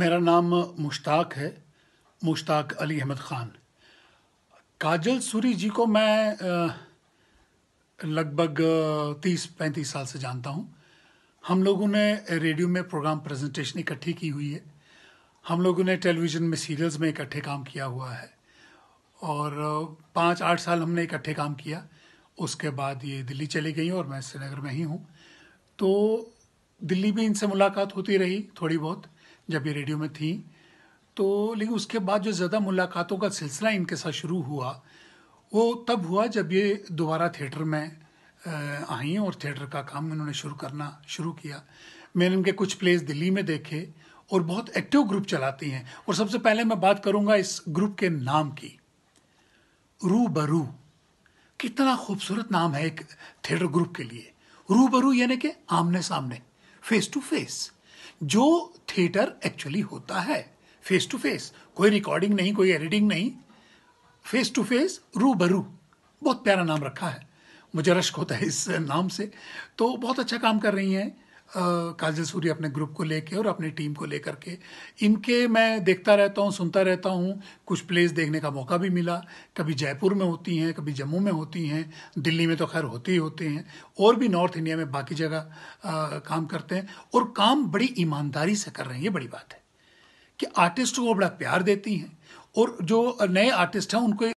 मेरा नाम मुश्ताक है मुश्ताक अली अहमद ख़ान काजल सूरी जी को मैं लगभग तीस पैंतीस साल से जानता हूँ हम लोगों ने रेडियो में प्रोग्राम प्रेजेंटेशन इकट्ठी की हुई है हम लोगों ने टेलीविज़न में सीरियल्स में इकट्ठे काम किया हुआ है और पाँच आठ साल हमने इकट्ठे काम किया उसके बाद ये दिल्ली चली गई और मैं श्रीनगर में ही हूँ तो दिल्ली भी इनसे मुलाकात होती रही थोड़ी बहुत जब ये रेडियो में थी तो लेकिन उसके बाद जो ज़्यादा मुलाकातों का सिलसिला इनके साथ शुरू हुआ वो तब हुआ जब ये दोबारा थिएटर में आई और थिएटर का काम इन्होंने शुरू करना शुरू किया मैंने इनके कुछ प्लेस दिल्ली में देखे और बहुत एक्टिव ग्रुप चलाती हैं और सबसे पहले मैं बात करूंगा इस ग्रुप के नाम की रू बरू कितना खूबसूरत नाम है एक थिएटर ग्रुप के लिए रूबरू यानी कि आमने सामने फेस टू फेस जो थिएटर एक्चुअली होता है फेस टू फेस कोई रिकॉर्डिंग नहीं कोई एडिटिंग नहीं फेस टू फेस रू बरू बहुत प्यारा नाम रखा है मुझे रश्क होता है इस नाम से तो बहुत अच्छा काम कर रही हैं काजल सूर्य अपने ग्रुप को लेके और अपनी टीम को लेकर के इनके मैं देखता रहता हूँ सुनता रहता हूँ कुछ प्लेस देखने का मौका भी मिला कभी जयपुर में होती हैं कभी जम्मू में होती हैं दिल्ली में तो खैर होते ही होते हैं और भी नॉर्थ इंडिया में बाकी जगह काम करते हैं और काम बड़ी ईमानदारी से कर रहे हैं ये बड़ी बात है कि आर्टिस्ट को बड़ा प्यार देती हैं और जो नए आर्टिस्ट हैं उनको